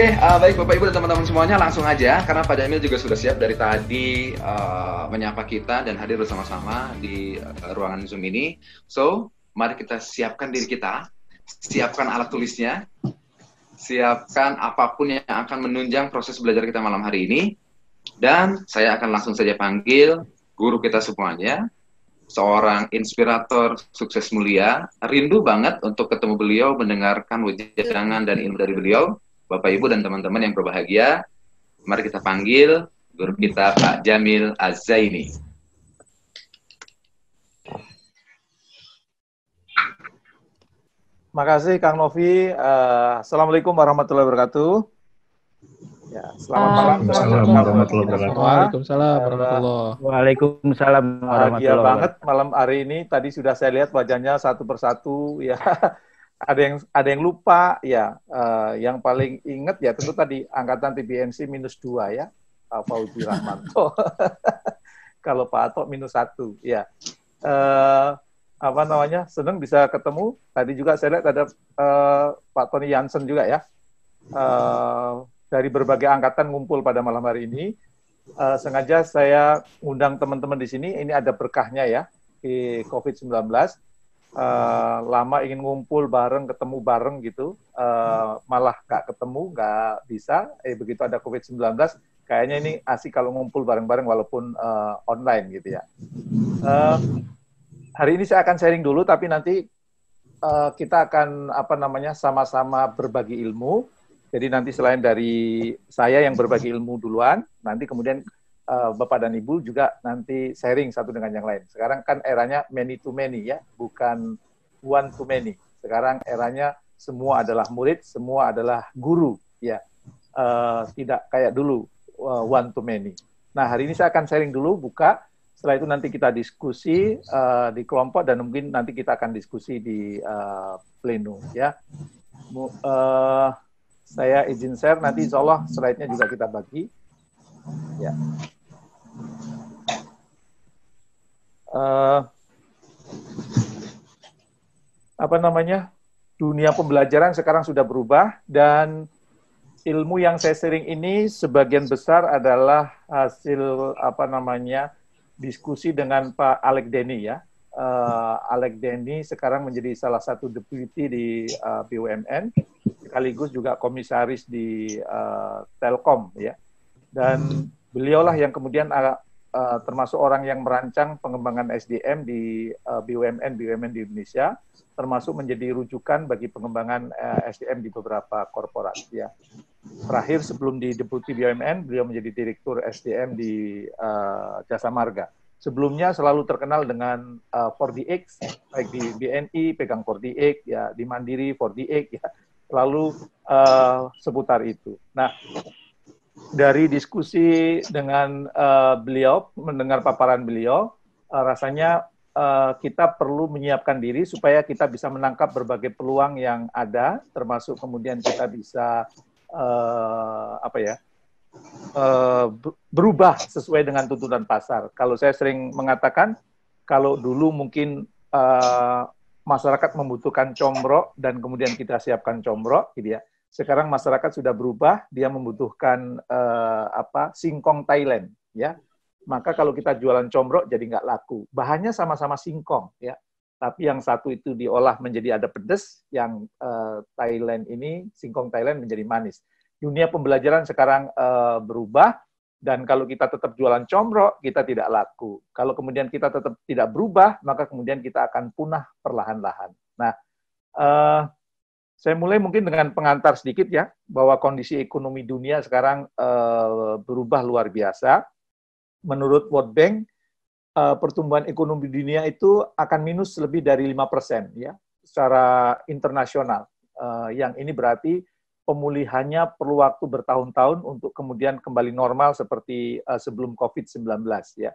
Oke, okay, uh, eh, baik Bapak Ibu dan teman-teman semuanya, langsung aja karena Pak Jamil juga sudah siap dari tadi uh, menyapa kita dan hadir bersama-sama di uh, ruangan Zoom ini. So, mari kita siapkan diri kita, siapkan alat tulisnya, siapkan apapun yang akan menunjang proses belajar kita malam hari ini. Dan saya akan langsung saja panggil guru kita semuanya, seorang inspirator sukses mulia, rindu banget untuk ketemu beliau, mendengarkan wajah dan ilmu dari beliau Bapak Ibu dan teman-teman yang berbahagia, mari kita panggil guru kita Pak Jamil Azaini. Terima kasih Kang Novi. Uh, Assalamualaikum warahmatullahi wabarakatuh. Ya, selamat malam. Assalamualaikum warahmatullahi wabarakatuh. Waalaikumsalam warahmatullahi wabarakatuh. Waalaikumsalam warahmatullahi wabarakatuh. banget malam hari ini. Tadi sudah saya lihat wajahnya satu persatu ya ada yang ada yang lupa ya uh, yang paling ingat ya tentu tadi angkatan TBMC minus dua ya Pak Fauzi Rahmanto kalau Pak Atok minus satu ya uh, apa namanya senang bisa ketemu tadi juga saya lihat ada uh, Pak Tony Jansen juga ya uh, dari berbagai angkatan ngumpul pada malam hari ini uh, sengaja saya undang teman-teman di sini ini ada berkahnya ya di COVID 19 uh, lama ingin ngumpul bareng, ketemu bareng gitu, uh, malah gak ketemu, gak bisa. Eh begitu ada COVID-19, kayaknya ini asik kalau ngumpul bareng-bareng walaupun uh, online gitu ya. Uh, hari ini saya akan sharing dulu, tapi nanti uh, kita akan apa namanya sama-sama berbagi ilmu. Jadi nanti selain dari saya yang berbagi ilmu duluan, nanti kemudian Eh, Bapak dan Ibu juga nanti sharing satu dengan yang lain. Sekarang kan eranya many to many ya, bukan one to many. Sekarang eranya semua adalah murid, semua adalah guru ya. Uh, tidak kayak dulu uh, one to many. Nah, hari ini saya akan sharing dulu buka setelah itu nanti kita diskusi uh, di kelompok dan mungkin nanti kita akan diskusi di uh, pleno ya. Uh, saya izin share nanti insya Allah slide-nya juga kita bagi. Ya. uh, apa namanya dunia pembelajaran sekarang sudah berubah dan ilmu yang saya sharing ini sebagian besar adalah hasil apa namanya diskusi dengan Pak Alek Denny ya. Uh, eh, Alek Denny sekarang menjadi salah satu deputi di uh, eh, BUMN sekaligus juga komisaris di uh, Telkom ya. Dan beliaulah yang kemudian Eh, termasuk orang yang merancang pengembangan SDM di uh, eh, BUMN BUMN di Indonesia, termasuk menjadi rujukan bagi pengembangan uh, eh, SDM di beberapa korporat. Ya. Terakhir sebelum di deputi BUMN, beliau menjadi direktur SDM di uh, Jasa Marga. Sebelumnya selalu terkenal dengan uh, 4DX, baik di BNI pegang 4DX, ya di Mandiri 4DX, ya lalu uh, seputar itu. Nah, dari diskusi dengan uh, beliau, mendengar paparan beliau, uh, rasanya uh, kita perlu menyiapkan diri supaya kita bisa menangkap berbagai peluang yang ada, termasuk kemudian kita bisa uh, apa ya uh, berubah sesuai dengan tuntutan pasar. Kalau saya sering mengatakan, kalau dulu mungkin uh, masyarakat membutuhkan combro dan kemudian kita siapkan combro, gitu ya sekarang masyarakat sudah berubah, dia membutuhkan uh, apa singkong Thailand, ya. Maka kalau kita jualan combrok jadi nggak laku. Bahannya sama-sama singkong, ya. Tapi yang satu itu diolah menjadi ada pedes yang uh, Thailand ini singkong Thailand menjadi manis. Dunia pembelajaran sekarang uh, berubah dan kalau kita tetap jualan combrok, kita tidak laku. Kalau kemudian kita tetap tidak berubah, maka kemudian kita akan punah perlahan-lahan. Nah, eh, saya mulai mungkin dengan pengantar sedikit ya, bahwa kondisi ekonomi dunia sekarang e, berubah luar biasa. Menurut World Bank, e, pertumbuhan ekonomi dunia itu akan minus lebih dari 5% ya, secara internasional. E, yang ini berarti pemulihannya perlu waktu bertahun-tahun untuk kemudian kembali normal seperti e, sebelum COVID-19 ya.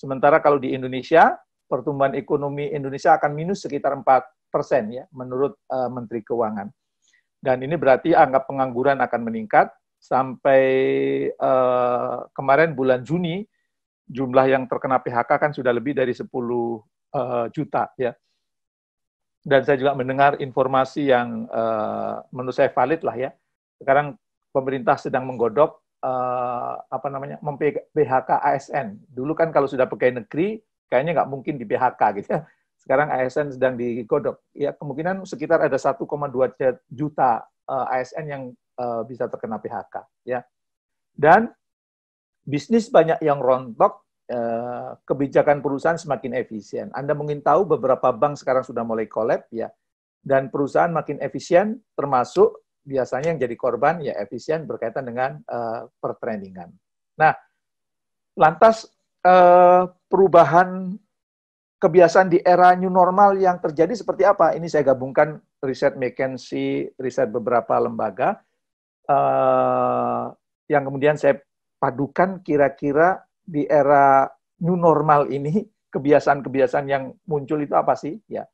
Sementara kalau di Indonesia, pertumbuhan ekonomi Indonesia akan minus sekitar 4 persen ya menurut uh, Menteri Keuangan. Dan ini berarti anggap pengangguran akan meningkat sampai uh, kemarin bulan Juni jumlah yang terkena PHK kan sudah lebih dari 10 uh, eh, juta ya. Dan saya juga mendengar informasi yang uh, menurut saya valid lah ya. Sekarang pemerintah sedang menggodok uh, apa namanya mem PHK ASN. Dulu kan kalau sudah pegawai negeri kayaknya nggak mungkin di PHK gitu ya sekarang ASN sedang digodok. Ya, kemungkinan sekitar ada 1,2 juta uh, eh, ASN yang uh, bisa terkena PHK, ya. Dan bisnis banyak yang rontok, uh, kebijakan perusahaan semakin efisien. Anda mungkin tahu beberapa bank sekarang sudah mulai collab, ya. Dan perusahaan makin efisien, termasuk biasanya yang jadi korban ya efisien berkaitan dengan uh, pertrendingan. Nah, lantas uh, perubahan kebiasaan di era new normal yang terjadi seperti apa? Ini saya gabungkan riset McKinsey, riset beberapa lembaga uh, yang kemudian saya padukan kira-kira di era new normal ini kebiasaan-kebiasaan yang muncul itu apa sih? Ya,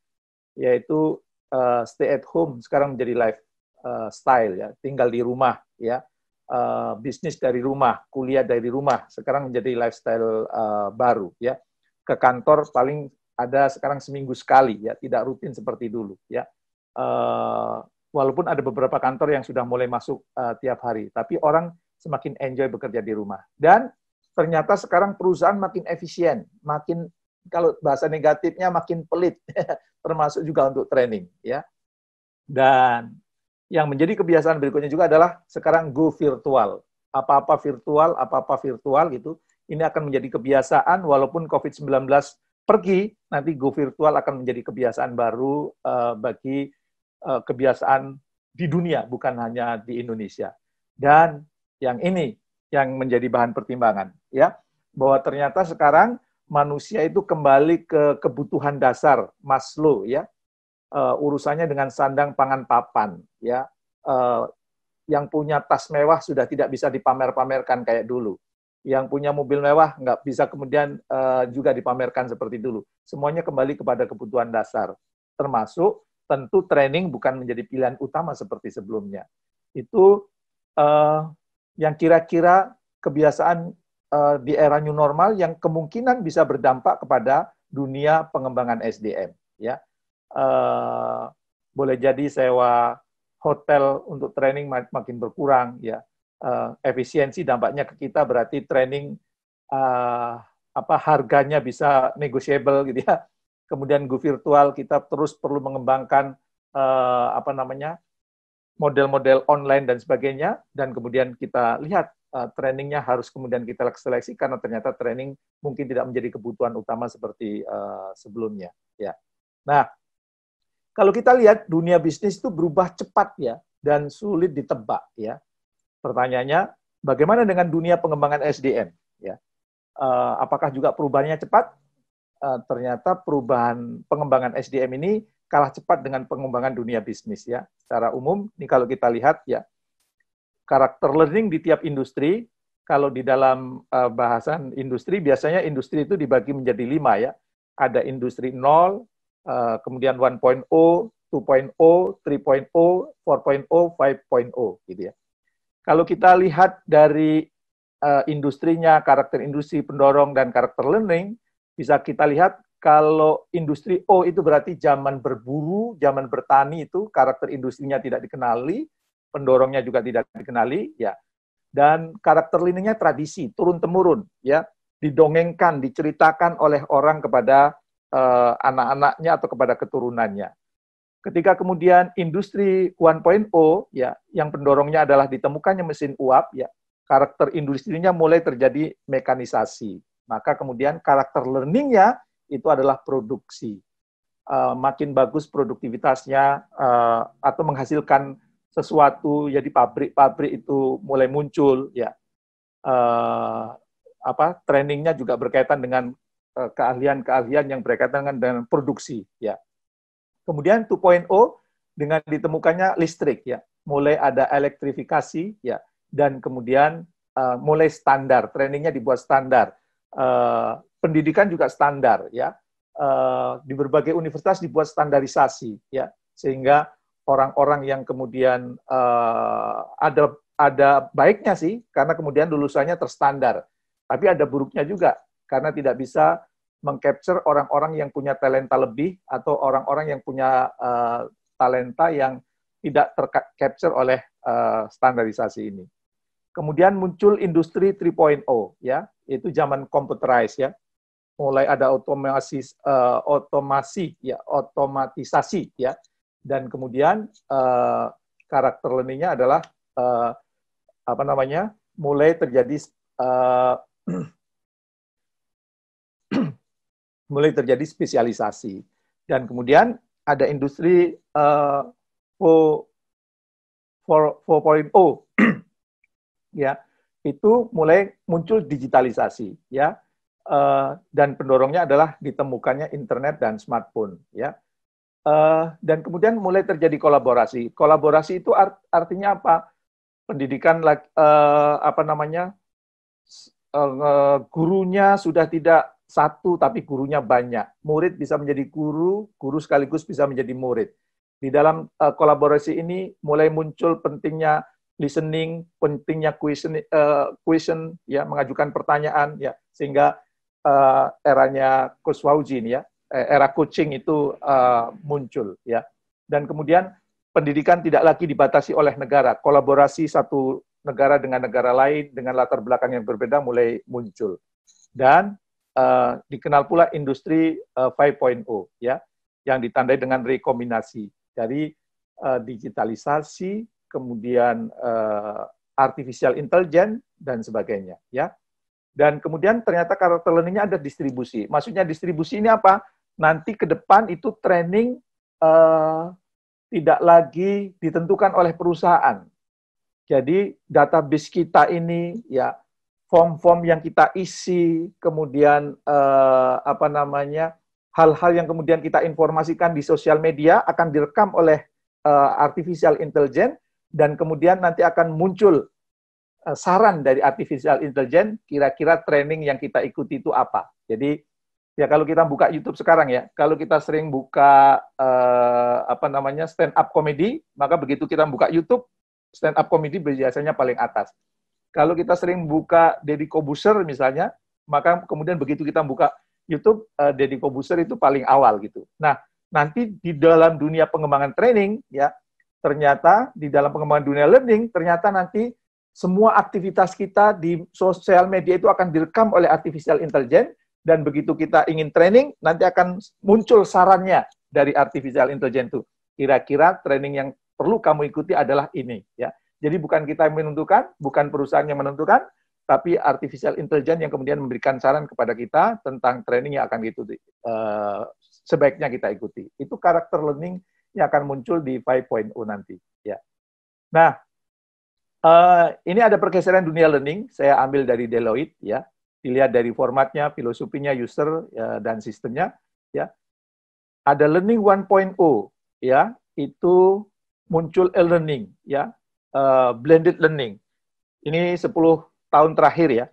yaitu uh, stay at home sekarang menjadi life uh, style ya, tinggal di rumah ya. Uh, bisnis dari rumah, kuliah dari rumah, sekarang menjadi lifestyle uh, baru ya. Ke kantor paling ada sekarang seminggu sekali ya, tidak rutin seperti dulu ya. Uh, walaupun ada beberapa kantor yang sudah mulai masuk uh, tiap hari, tapi orang semakin enjoy bekerja di rumah. Dan ternyata sekarang perusahaan makin efisien, makin kalau bahasa negatifnya makin pelit, termasuk juga untuk training ya. Dan yang menjadi kebiasaan berikutnya juga adalah sekarang go virtual. Apa-apa virtual, apa-apa virtual gitu. Ini akan menjadi kebiasaan walaupun COVID-19 pergi, nanti go virtual akan menjadi kebiasaan baru uh, bagi uh, kebiasaan di dunia, bukan hanya di Indonesia. Dan yang ini yang menjadi bahan pertimbangan, ya, bahwa ternyata sekarang manusia itu kembali ke kebutuhan dasar Maslow, ya, uh, urusannya dengan sandang pangan papan, ya, uh, yang punya tas mewah sudah tidak bisa dipamer-pamerkan kayak dulu yang punya mobil mewah nggak bisa kemudian uh, juga dipamerkan seperti dulu. Semuanya kembali kepada kebutuhan dasar, termasuk tentu training bukan menjadi pilihan utama seperti sebelumnya. Itu uh, yang kira-kira kebiasaan uh, di era new normal yang kemungkinan bisa berdampak kepada dunia pengembangan SDM. Ya, uh, boleh jadi sewa hotel untuk training makin berkurang. Ya, uh, efisiensi dampaknya ke kita berarti training uh, apa harganya bisa negotiable gitu ya. Kemudian go virtual kita terus perlu mengembangkan uh, apa namanya model-model online dan sebagainya dan kemudian kita lihat uh, trainingnya harus kemudian kita seleksi karena ternyata training mungkin tidak menjadi kebutuhan utama seperti uh, sebelumnya ya. Nah, kalau kita lihat dunia bisnis itu berubah cepat ya dan sulit ditebak ya. Pertanyaannya, bagaimana dengan dunia pengembangan SDM? Ya, uh, apakah juga perubahannya cepat? Uh, ternyata perubahan pengembangan SDM ini kalah cepat dengan pengembangan dunia bisnis ya. Secara umum, ini kalau kita lihat ya karakter learning di tiap industri. Kalau di dalam uh, bahasan industri, biasanya industri itu dibagi menjadi lima ya. Ada industri 0, uh, kemudian 1.0, 2.0, 3.0, 4.0, 5.0 gitu ya. Kalau kita lihat dari uh, industrinya, karakter industri pendorong dan karakter learning, bisa kita lihat kalau industri O itu berarti zaman berburu, zaman bertani itu karakter industrinya tidak dikenali, pendorongnya juga tidak dikenali, ya. Dan karakter learningnya tradisi, turun temurun, ya, didongengkan, diceritakan oleh orang kepada uh, anak-anaknya atau kepada keturunannya. Ketika kemudian industri 1.0 ya yang pendorongnya adalah ditemukannya mesin uap ya karakter industrinya mulai terjadi mekanisasi. Maka kemudian karakter learningnya itu adalah produksi. Uh, makin bagus produktivitasnya uh, atau menghasilkan sesuatu jadi ya, pabrik-pabrik itu mulai muncul ya uh, apa trainingnya juga berkaitan dengan keahlian-keahlian yang berkaitan dengan, dengan produksi ya Kemudian 2.0 dengan ditemukannya listrik ya, mulai ada elektrifikasi ya, dan kemudian uh, mulai standar, trainingnya dibuat standar, uh, pendidikan juga standar ya, uh, di berbagai universitas dibuat standarisasi ya, sehingga orang-orang yang kemudian uh, ada ada baiknya sih karena kemudian lulusannya terstandar, tapi ada buruknya juga karena tidak bisa mengcapture orang-orang yang punya talenta lebih atau orang-orang yang punya uh, talenta yang tidak tercapture oleh uh, standarisasi ini. Kemudian muncul industri 3.0 ya, itu zaman computerized ya. Mulai ada otomasi uh, otomasi ya, otomatisasi ya. Dan kemudian uh, karakter learning-nya adalah uh, apa namanya? mulai terjadi uh, mulai terjadi spesialisasi dan kemudian ada industri uh, eh, 4.0 ya itu mulai muncul digitalisasi ya uh, dan pendorongnya adalah ditemukannya internet dan smartphone ya uh, dan kemudian mulai terjadi kolaborasi kolaborasi itu art artinya apa pendidikan uh, apa namanya uh, gurunya sudah tidak satu tapi gurunya banyak. Murid bisa menjadi guru, guru sekaligus bisa menjadi murid. Di dalam uh, kolaborasi ini mulai muncul pentingnya listening, pentingnya question, uh, question ya mengajukan pertanyaan ya sehingga uh, eranya Kuswauji ini ya era coaching itu uh, muncul ya. Dan kemudian pendidikan tidak lagi dibatasi oleh negara, kolaborasi satu negara dengan negara lain dengan latar belakang yang berbeda mulai muncul. Dan Eh, dikenal pula industri uh, eh, 5.0 ya yang ditandai dengan rekombinasi dari uh, digitalisasi kemudian uh, artificial intelligence dan sebagainya ya dan kemudian ternyata karakter learningnya ada distribusi maksudnya distribusi ini apa nanti ke depan itu training uh, tidak lagi ditentukan oleh perusahaan jadi database kita ini ya form-form yang kita isi, kemudian eh, apa namanya hal-hal yang kemudian kita informasikan di sosial media akan direkam oleh eh, artificial intelligence dan kemudian nanti akan muncul eh, saran dari artificial intelligence kira-kira training yang kita ikuti itu apa. Jadi ya kalau kita buka YouTube sekarang ya, kalau kita sering buka eh, apa namanya stand up comedy, maka begitu kita buka YouTube stand up comedy biasanya paling atas kalau kita sering buka Deddy Kobuser misalnya, maka kemudian begitu kita buka YouTube, uh, Deddy Kobuser itu paling awal gitu. Nah, nanti di dalam dunia pengembangan training, ya, ternyata di dalam pengembangan dunia learning, ternyata nanti semua aktivitas kita di sosial media itu akan direkam oleh artificial intelligence, dan begitu kita ingin training, nanti akan muncul sarannya dari artificial intelligence itu. Kira-kira training yang perlu kamu ikuti adalah ini, ya. Jadi bukan kita yang menentukan, bukan perusahaan yang menentukan, tapi artificial intelligence yang kemudian memberikan saran kepada kita tentang training yang akan diikuti. Uh, eh, sebaiknya kita ikuti. Itu karakter learning yang akan muncul di 5.0 nanti. Ya. Nah, uh, ini ada pergeseran dunia learning. Saya ambil dari Deloitte ya. Dilihat dari formatnya, filosofinya, user ya, dan sistemnya. Ya, ada learning 1.0 ya. Itu muncul e-learning ya Eh, blended learning. Ini 10 tahun terakhir ya.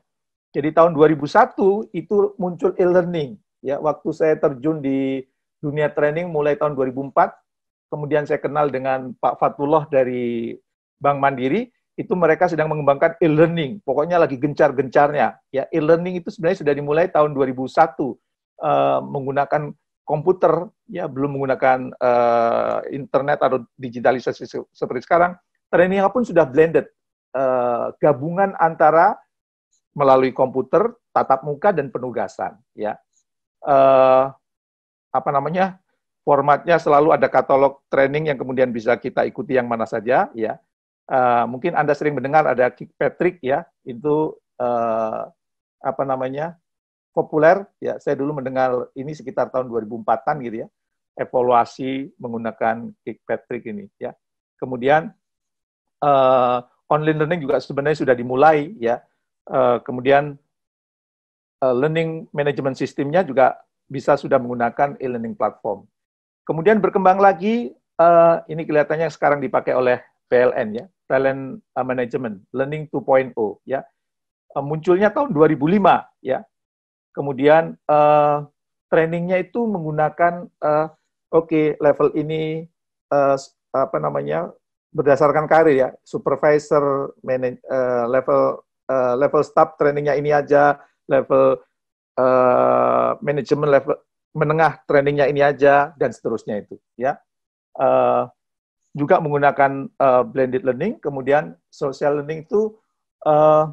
Jadi tahun 2001 itu muncul e-learning. Ya, waktu saya terjun di dunia training mulai tahun 2004, kemudian saya kenal dengan Pak Fatullah dari Bank Mandiri, itu mereka sedang mengembangkan e-learning. Pokoknya lagi gencar-gencarnya. Ya, e-learning itu sebenarnya sudah dimulai tahun 2001 uh, eh, menggunakan komputer, ya belum menggunakan uh, internet atau digitalisasi seperti sekarang, Training pun sudah blended, uh, gabungan antara melalui komputer, tatap muka dan penugasan, ya. Uh, apa namanya? Formatnya selalu ada katalog training yang kemudian bisa kita ikuti yang mana saja, ya. Uh, mungkin Anda sering mendengar ada kick Patrick ya, itu uh, apa namanya? populer ya. Saya dulu mendengar ini sekitar tahun 2004-an gitu ya. Evaluasi menggunakan kick Patrick ini ya. Kemudian uh, online learning juga sebenarnya sudah dimulai ya. Uh, kemudian uh, learning management sistemnya juga bisa sudah menggunakan e-learning platform. Kemudian berkembang lagi, uh, ini kelihatannya sekarang dipakai oleh PLN ya, talent Management, Learning 2.0 ya. Uh, munculnya tahun 2005 ya. Kemudian uh, trainingnya itu menggunakan, uh, oke okay, level ini uh, apa namanya berdasarkan karir ya, supervisor, manage, uh, level uh, level staff trainingnya ini aja, level uh, eh, manajemen level menengah trainingnya ini aja dan seterusnya itu ya. Uh, juga menggunakan uh, blended learning, kemudian social learning itu uh,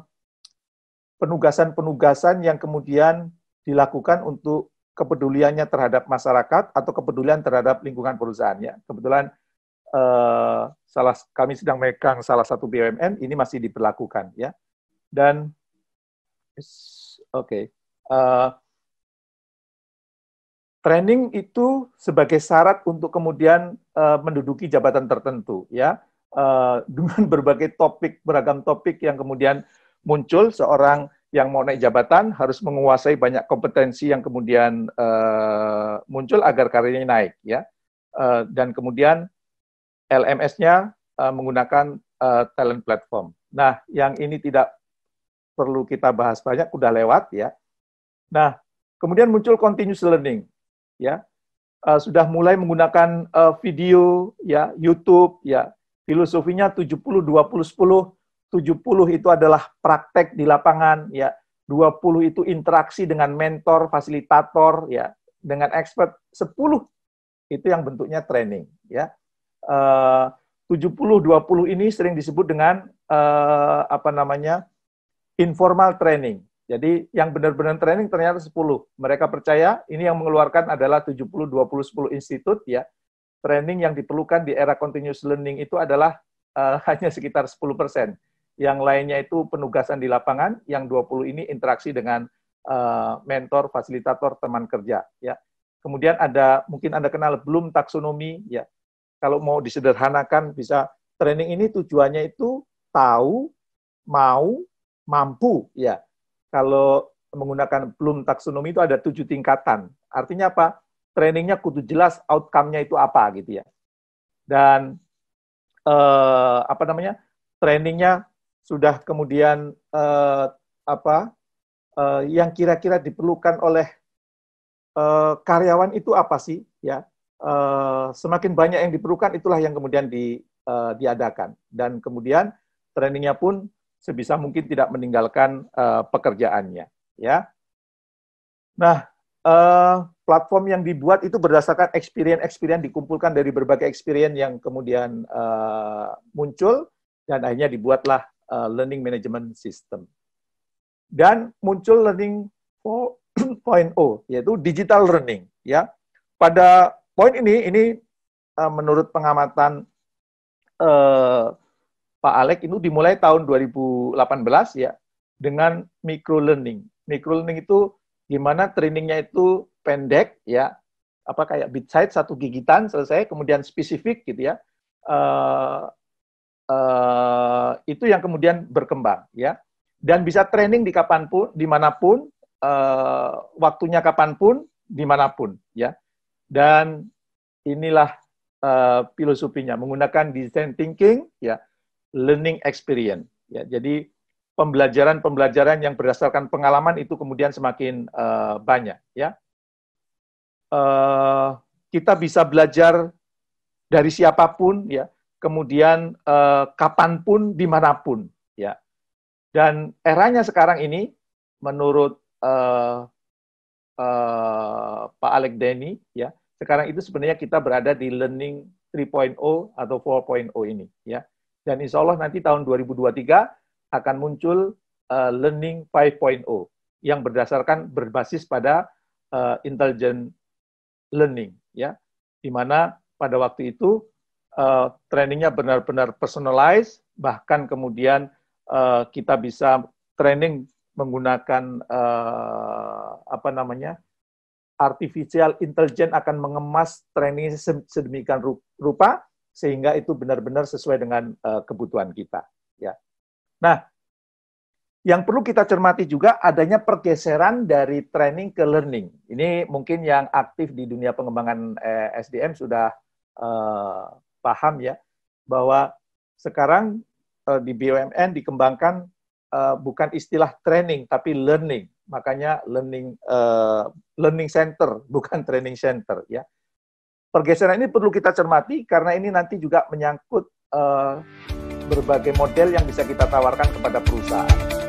penugasan-penugasan yang kemudian dilakukan untuk kepeduliannya terhadap masyarakat atau kepedulian terhadap lingkungan perusahaannya. Kebetulan Eh, salah kami sedang megang salah satu BUMN ini masih diberlakukan ya dan oke okay, uh, eh, training itu sebagai syarat untuk kemudian uh, menduduki jabatan tertentu ya uh, dengan berbagai topik beragam topik yang kemudian muncul seorang yang mau naik jabatan harus menguasai banyak kompetensi yang kemudian uh, muncul agar karirnya naik ya uh, dan kemudian LMS-nya uh, eh, menggunakan uh, talent platform. Nah, yang ini tidak perlu kita bahas banyak, sudah lewat ya. Nah, kemudian muncul continuous learning, ya. Uh, sudah mulai menggunakan uh, video, ya, YouTube, ya. Filosofinya 70 20 10. 70 itu adalah praktek di lapangan, ya. 20 itu interaksi dengan mentor, fasilitator, ya, dengan expert. 10 itu yang bentuknya training, ya. Eh, uh, 70-20 ini sering disebut dengan uh, apa namanya informal training. Jadi yang benar-benar training ternyata 10. Mereka percaya ini yang mengeluarkan adalah 70 20 10 institut ya. Training yang diperlukan di era continuous learning itu adalah uh, hanya sekitar 10%. Yang lainnya itu penugasan di lapangan, yang 20 ini interaksi dengan uh, mentor, fasilitator, teman kerja ya. Kemudian ada mungkin Anda kenal belum taksonomi ya kalau mau disederhanakan bisa training ini tujuannya itu tahu, mau, mampu ya. Kalau menggunakan Bloom taksonomi itu ada tujuh tingkatan. Artinya apa? Trainingnya kudu jelas outcome-nya itu apa gitu ya. Dan eh, apa namanya? Trainingnya sudah kemudian eh, apa? Eh, yang kira-kira diperlukan oleh eh, karyawan itu apa sih ya? Eh, semakin banyak yang diperlukan itulah yang kemudian di, uh, diadakan dan kemudian trainingnya pun sebisa mungkin tidak meninggalkan uh, pekerjaannya ya nah uh, platform yang dibuat itu berdasarkan experience-experience dikumpulkan dari berbagai experience yang kemudian uh, muncul dan akhirnya dibuatlah uh, learning management system. Dan muncul learning 4.0 yaitu digital learning ya. Pada poin ini ini uh, menurut pengamatan uh, Pak Alek itu dimulai tahun 2018 ya dengan micro learning. Micro learning itu gimana trainingnya itu pendek ya apa kayak bit size satu gigitan selesai kemudian spesifik gitu ya uh, uh, itu yang kemudian berkembang ya dan bisa training di kapanpun dimanapun uh, waktunya kapanpun dimanapun ya dan inilah uh, filosofinya menggunakan design thinking ya learning experience ya jadi pembelajaran-pembelajaran yang berdasarkan pengalaman itu kemudian semakin uh, banyak ya uh, kita bisa belajar dari siapapun ya kemudian uh, kapanpun dimanapun ya dan eranya sekarang ini menurut uh, uh, Pak Alek Denny ya sekarang itu sebenarnya kita berada di learning 3.0 atau 4.0 ini ya. Dan insya Allah nanti tahun 2023 akan muncul uh, learning 5.0 yang berdasarkan berbasis pada uh, intelligent learning ya. Di mana pada waktu itu uh, trainingnya benar-benar personalized bahkan kemudian uh, kita bisa training menggunakan uh, apa namanya artificial intelligence akan mengemas training sedemikian rupa sehingga itu benar-benar sesuai dengan uh, kebutuhan kita ya. Nah, yang perlu kita cermati juga adanya pergeseran dari training ke learning. Ini mungkin yang aktif di dunia pengembangan eh, SDM sudah eh, paham ya bahwa sekarang eh, di BUMN dikembangkan eh, bukan istilah training tapi learning makanya learning uh, learning center bukan training center ya. Pergeseran ini perlu kita cermati karena ini nanti juga menyangkut uh, berbagai model yang bisa kita tawarkan kepada perusahaan.